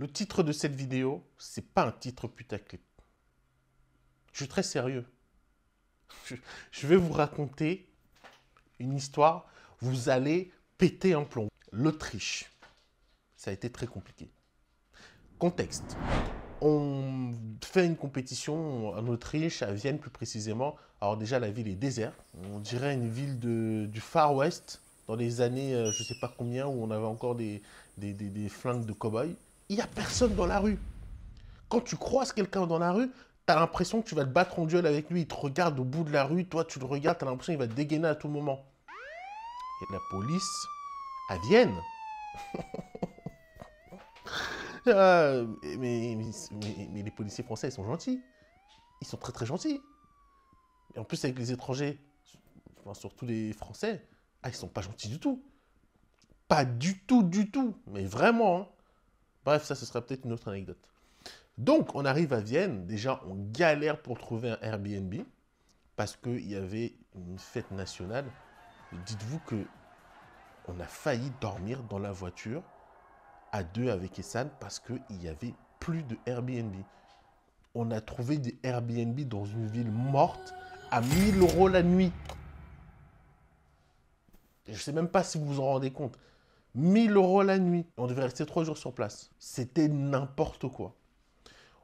Le titre de cette vidéo, c'est pas un titre putaclic. Je suis très sérieux. Je, vais vous raconter une histoire. Vous allez péter un plomb. L'Autriche. Ça a été très compliqué. Contexte. On fait une compétition en Autriche, à Vienne plus précisément. Alors déjà, la ville est déserte. On dirait une ville du Far West, dans les années, euh, je ne sais pas combien, où on avait encore des, des, des flingues de cow-boys il n'y a personne dans la rue. Quand tu croises quelqu'un dans la rue, tu as l'impression que tu vas te battre en duel avec lui. Il te regarde au bout de la rue, toi tu le regardes, tu as l'impression qu'il va dégainer à tout moment. Et la police à Vienne. Ah, mais, les policiers français, ils sont gentils. Ils sont très très gentils. Et en plus, avec les étrangers, surtout les Français, ils ah, ils sont pas gentils du tout. Pas du tout, du tout. Mais vraiment. Hein. Bref, ça, ce sera peut-être une autre anecdote. Donc, on arrive à Vienne. Déjà, on galère pour trouver un Airbnb parce qu'il y avait une fête nationale. Dites-vous que on a failli dormir dans la voiture à deux avec Essan parce qu'il y avait plus de Airbnb. On a trouvé des Airbnb dans une ville morte à 1000 euros la nuit. Je ne sais même pas si vous vous en rendez compte. 1000 euros la nuit. On devait rester trois jours sur place. C'était n'importe quoi.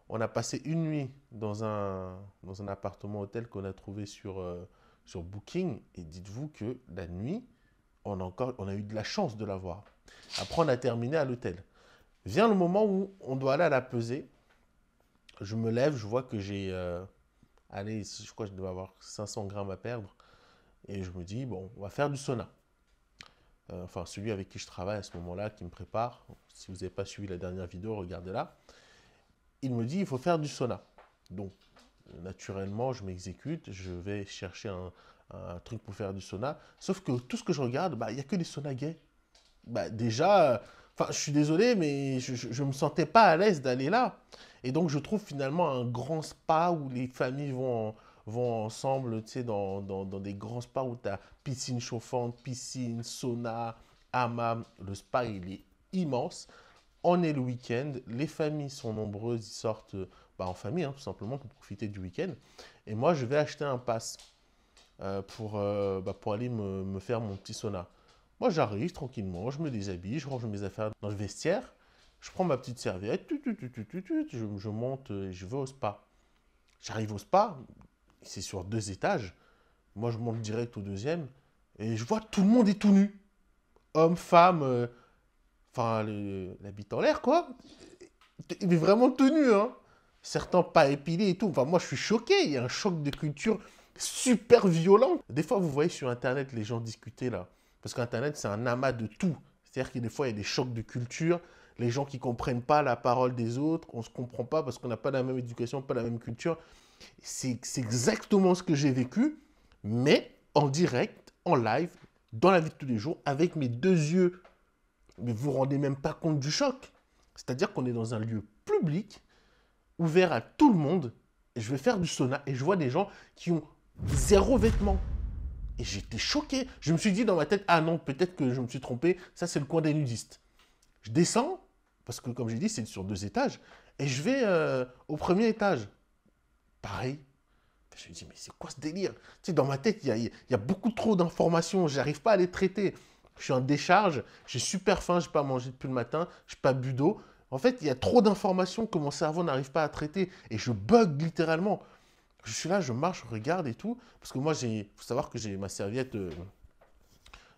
On a passé une nuit dans un, dans un appartement hôtel qu'on a trouvé sur, euh, sur Booking. Et dites-vous que la nuit, on a, encore, on a eu de la chance de l'avoir. Après, on a terminé à l'hôtel. Vient le moment où on doit aller à la pesée. Je me lève, je vois que j'ai... Euh, allez, je crois que je dois avoir 500 grammes à perdre. Et je me dis, bon, on va faire du sauna. Euh, enfin celui avec qui je travaille à ce moment-là, qui me prépare. Si vous n'avez pas suivi la dernière vidéo, regardez-la. Il me dit, il faut faire du sauna. Donc, naturellement, je m'exécute, je vais chercher un, truc pour faire du sauna. Sauf que tout ce que je regarde, bah, il y n'y a que des saunas gays. Bah, déjà, euh, enfin, je suis désolé, mais je ne me sentais pas à l'aise d'aller là. Et donc, je trouve finalement un grand spa où les familles vont vont ensemble, tu sais, dans, dans, des grands spas où tu as piscine chauffante, piscine, sauna, hammam. Le spa, il est immense. On est le week-end, les familles sont nombreuses, ils sortent bah, en famille, hein, tout simplement, pour profiter du week-end. Et moi, je vais acheter un pass euh, pour, euh, bah, pour aller me, me, faire mon petit sauna. Moi, j'arrive tranquillement, je me déshabille, je range mes affaires dans le vestiaire, je prends ma petite serviette, je, je, monte et je vais au spa. J'arrive au spa, c'est sur deux étages. Moi, je monte direct au deuxième et je vois tout le monde est tout nu. Hommes, femmes, euh, enfin, l'habitant en l'air, quoi. Il est vraiment tout nu, hein. Certains pas épilés et tout. Enfin, moi, je suis choqué. Il y a un choc de culture super violent. Des fois, vous voyez sur Internet les gens discuter, là. Parce qu'Internet, c'est un amas de tout. C'est-à-dire que des fois, il y a des chocs de culture les gens qui comprennent pas la parole des autres, on se comprend pas parce qu'on n'a pas la même éducation, pas la même culture. C'est exactement ce que j'ai vécu, mais en direct, en live, dans la vie de tous les jours, avec mes deux yeux. Mais vous ne vous rendez même pas compte du choc. C'est-à-dire qu'on est dans un lieu public, ouvert à tout le monde. Et je vais faire du sauna et je vois des gens qui ont zéro vêtement. Et j'étais choqué. Je me suis dit dans ma tête, ah non, peut-être que je me suis trompé. Ça, c'est le coin des nudistes. Je descends, parce que comme j'ai dit, c'est sur deux étages. Et je vais euh, au premier étage pareil. Je me dis, mais c'est quoi ce délire Tu sais, dans ma tête, il y a, beaucoup trop d'informations, j'arrive pas à les traiter. Je suis en décharge, j'ai super faim, j'ai pas mangé depuis le matin, j'ai pas bu d'eau. En fait, il y a trop d'informations que mon cerveau n'arrive pas à traiter et je bug littéralement. Je suis là, je marche, je regarde et tout, parce que moi, il faut savoir que j'ai ma serviette euh,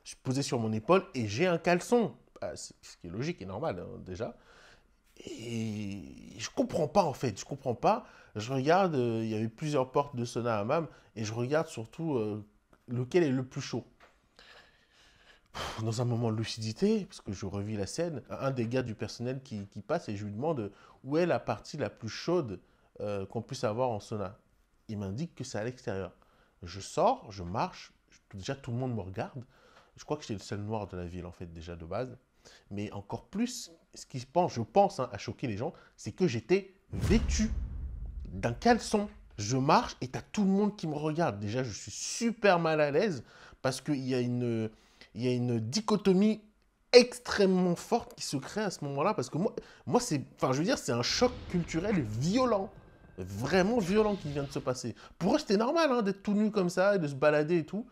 je posée sur mon épaule et j'ai un caleçon, bah, ce qui est logique et normal hein, déjà. Et je comprends pas en fait, je comprends pas. Je regarde, euh, il y avait plusieurs portes de sauna Mam et je regarde surtout euh, lequel est le plus chaud. dans un moment de lucidité, parce que je revis la scène, un des gars du personnel qui, passe et je lui demande où est la partie la plus chaude euh, qu'on puisse avoir en sauna. Il m'indique que c'est à l'extérieur. Je sors, je marche, déjà tout le monde me regarde. Je crois que j'étais le seul noir de la ville en fait déjà de base. Mais encore plus, ce qui pense, je pense, à hein, choquer les gens, c'est que j'étais vêtu d'un son Je marche et t'as tout le monde qui me regarde. Déjà, je suis super mal à l'aise parce qu'il y, a une, y a une dichotomie extrêmement forte qui se crée à ce moment-là. Parce que moi, moi c'est, enfin, je veux dire, c'est un choc culturel violent vraiment violent qui vient de se passer. Pour eux, c'était normal hein, d'être tout nu comme ça et de se balader et tout.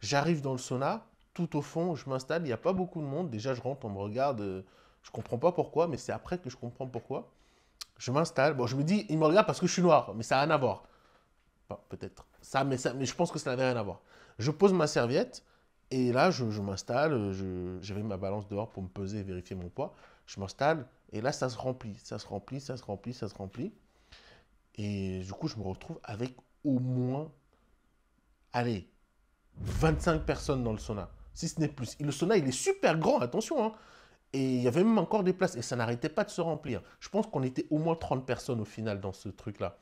J'arrive dans le sauna, tout au fond, je m'installe, il n'y a pas beaucoup de monde. Déjà, je rentre, on me regarde, euh, je comprends pas pourquoi, mais c'est après que je comprends pourquoi. Je m'installe. Bon, je me dis, il me regarde parce que je suis noir, mais ça n'a rien à voir. peut-être. Ça mais, ça, mais je pense que ça n'avait rien à voir. Je pose ma serviette et là, je, m'installe. J'avais ma balance dehors pour me peser et vérifier mon poids. Je m'installe et là, ça se remplit, ça se remplit, ça se remplit, ça se remplit. Et du coup, je me retrouve avec au moins, allez, 25 personnes dans le sauna, si ce n'est plus. le sauna, il est super grand, attention. Hein. Et il y avait même encore des places et ça n'arrêtait pas de se remplir. Je pense qu'on était au moins 30 personnes au final dans ce truc-là.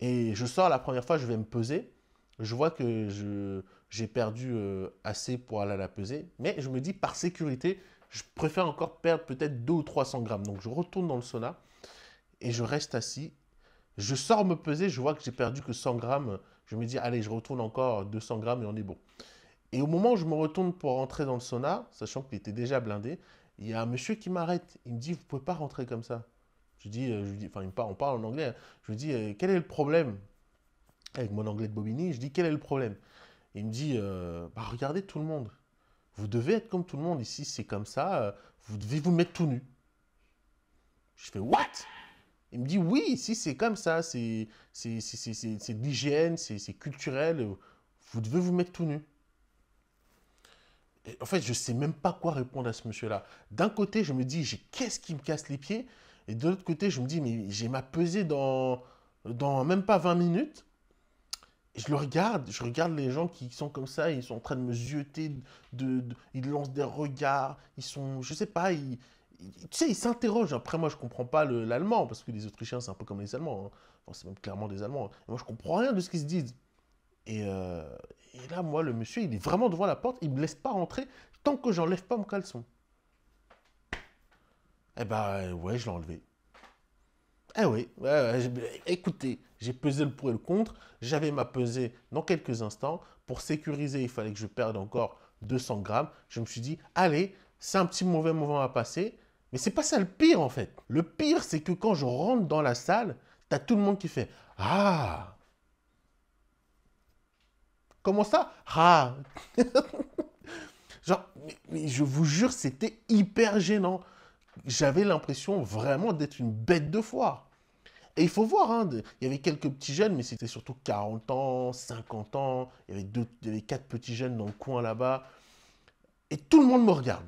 Et je sors la première fois, je vais me peser. Je vois que j'ai perdu euh, assez pour aller à la peser. Mais je me dis, par sécurité, je préfère encore perdre peut-être 200 ou 300 grammes. Donc je retourne dans le sauna et je reste assis. Je sors me peser, je vois que j'ai perdu que 100 grammes. Je me dis, allez, je retourne encore 200 grammes et on est bon. Et au moment où je me retourne pour rentrer dans le sauna, sachant qu'il était déjà blindé, il y a un monsieur qui m'arrête. Il me dit, vous pouvez pas rentrer comme ça. Je dis, euh, je dis enfin, on parle en anglais. Hein. Je lui dis, euh, quel est le problème Avec mon anglais de Bobigny, je dis, quel est le problème Il me dit, euh, bah, regardez tout le monde. Vous devez être comme tout le monde ici, c'est comme ça. Vous devez vous mettre tout nu. Je fais, what il me dit oui, ici c'est comme ça, c'est de l'hygiène, c'est culturel, vous devez vous mettre tout nu en fait, je ne sais même pas quoi répondre à ce monsieur-là. D'un côté, je me dis, qu'est-ce qui me casse les pieds Et de l'autre côté, je me dis, mais j'ai ma pesée dans, dans même pas 20 minutes. Et je le regarde, je regarde les gens qui sont comme ça, ils sont en train de me zioter, de, ils lancent des regards, ils sont, je sais pas, ils, tu sais, ils s'interrogent. Après, moi, je comprends pas l'allemand, parce que les Autrichiens, c'est un peu comme les Allemands. Hein. c'est même clairement des Allemands. moi, je comprends rien de ce qu'ils se disent. Et, euh, et là, moi, le monsieur, il est vraiment devant la porte, il ne me laisse pas rentrer tant que j'enlève pas mon caleçon. Eh ben, euh, ouais, je l'ai enlevé. Eh oui, écoutez, j'ai pesé le pour et le contre, j'avais ma pesée dans quelques instants. Pour sécuriser, il fallait que je perde encore 200 grammes. Je me suis dit, allez, c'est un petit mauvais moment à passer. Mais c'est pas ça le pire en fait. Le pire, c'est que quand je rentre dans la salle, t'as tout le monde qui fait Ah Comment ça Ah Genre, je vous jure, c'était hyper gênant. J'avais l'impression vraiment d'être une bête de foire. Et il faut voir, hein, il y avait quelques petits jeunes, mais c'était surtout 40 ans, 50 ans. Il y avait, quatre petits jeunes dans le coin là-bas. Et tout le monde me regarde.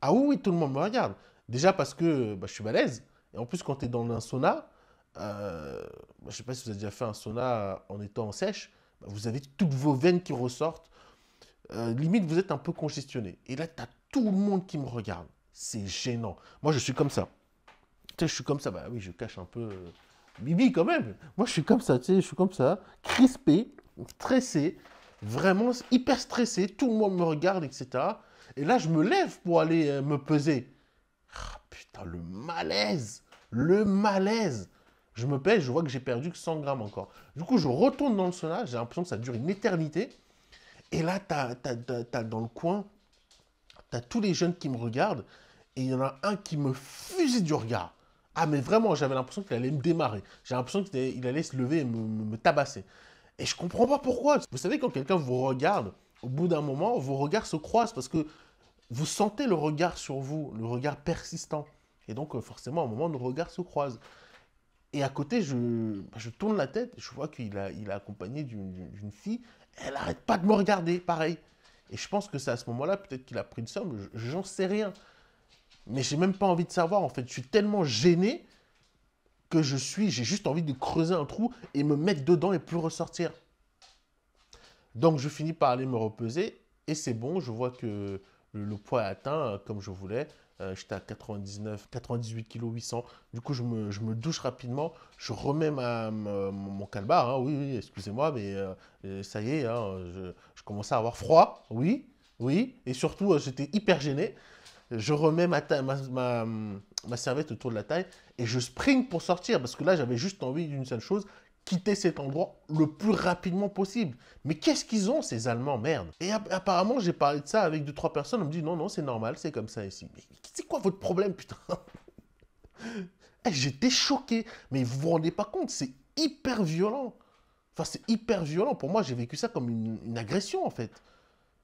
Ah oui, tout le monde me regarde. Déjà parce que bah, je suis balèze. Et en plus, quand tu es dans un sauna, euh, je ne sais pas si vous avez déjà fait un sauna en étant en sèche, vous avez toutes vos veines qui ressortent. Euh, limite, vous êtes un peu congestionné. Et là, tu as tout le monde qui me regarde. C'est gênant. Moi, je suis comme ça. Tu sais, je suis comme ça. Bah oui, je cache un peu. Euh, Bibi, quand même. Moi, je suis comme ça. Tu sais, je suis comme ça. Crispé, stressé. Vraiment hyper stressé. Tout le monde me regarde, etc. Et là, je me lève pour aller euh, me peser. Ah, putain, le malaise. Le malaise. Je me pèse, je vois que j'ai perdu que 100 grammes encore. Du coup, je retourne dans le sauna, j'ai l'impression que ça dure une éternité. Et là, tu as, dans le coin, tu as tous les jeunes qui me regardent. Et il y en a un qui me fusille du regard. Ah, mais vraiment, j'avais l'impression qu'il allait me démarrer. J'ai l'impression qu'il allait se lever et me, tabasser. Et je comprends pas pourquoi. Vous savez, quand quelqu'un vous regarde, au bout d'un moment, vos regards se croisent parce que vous sentez le regard sur vous, le regard persistant. Et donc, euh, forcément, à un moment, nos regards se croisent. Et à côté, je, bah, tourne la tête, je vois qu'il a, il a accompagné d'une fille. Elle n'arrête pas de me regarder, pareil. Et je pense que c'est à ce moment-là, peut-être qu'il a pris une somme, j'en sais rien. Mais j'ai même pas envie de savoir, en fait. Je suis tellement gêné que je suis, j'ai juste envie de creuser un trou et me mettre dedans et plus ressortir. Donc je finis par aller me reposer et c'est bon, je vois que le, poids est atteint euh, comme je voulais. Euh, j'étais à 99, 98 kg 800. Du coup, je me, douche rapidement. Je remets mon calbar. Hein. Oui, oui, excusez-moi, mais euh, euh, ça y est, hein, je, commençais à avoir froid. Oui, oui. Et surtout, j'étais hyper gêné. Je remets ma, ma, ma, ma, serviette autour de la taille et je spring pour sortir parce que là, j'avais juste envie d'une seule chose, quitter cet endroit le plus rapidement possible. Mais qu'est-ce qu'ils ont ces Allemands, merde Et apparemment, j'ai parlé de ça avec deux, trois personnes, on me dit non, non, c'est normal, c'est comme ça ici. Mais c'est quoi votre problème, putain eh, J'étais choqué, mais vous vous rendez pas compte, c'est hyper violent. Enfin, c'est hyper violent. Pour moi, j'ai vécu ça comme une agression, en fait.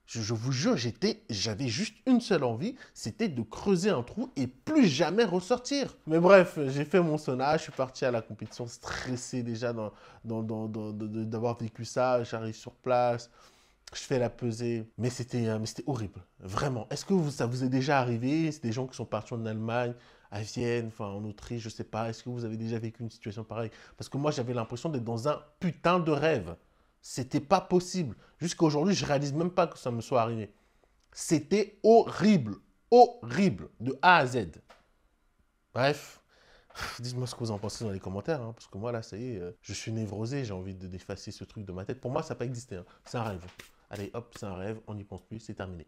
Je, vous jure, j'étais, j'avais juste une seule envie, c'était de creuser un trou et plus jamais ressortir. Mais bref, j'ai fait mon sonnage, je suis parti à la compétition stressé déjà d'avoir vécu ça. J'arrive sur place, je fais la pesée. Mais c'était euh, horrible, vraiment. Est-ce que ça vous est déjà arrivé C'est des gens qui sont partis en Allemagne, à Vienne, enfin en Autriche, je sais pas. Est-ce que vous avez déjà vécu une situation pareille Parce que moi, j'avais l'impression d'être dans un putain de rêve. C'était pas possible. Jusqu'à aujourd'hui, je réalise même pas que ça me soit arrivé. C'était horrible. Horrible. De A à Z. Bref. Dites-moi ce que vous en pensez dans les commentaires, hein, parce que moi là, ça y est, euh, je suis névrosé, j'ai envie de d'effacer ce truc de ma tête. Pour moi, ça n'a pas existé, hein. c'est un rêve. Allez, hop, c'est un rêve, on n'y pense plus, c'est terminé.